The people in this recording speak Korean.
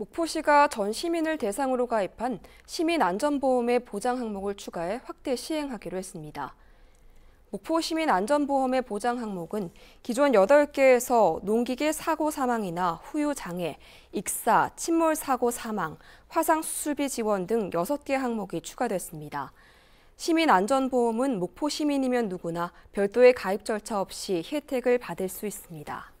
목포시가 전 시민을 대상으로 가입한 시민안전보험의 보장 항목을 추가해 확대 시행하기로 했습니다. 목포시민안전보험의 보장 항목은 기존 8개에서 농기계 사고 사망이나 후유 장애, 익사, 침몰 사고 사망, 화상 수술비 지원 등 6개 항목이 추가됐습니다. 시민안전보험은 목포 시민이면 누구나 별도의 가입 절차 없이 혜택을 받을 수 있습니다.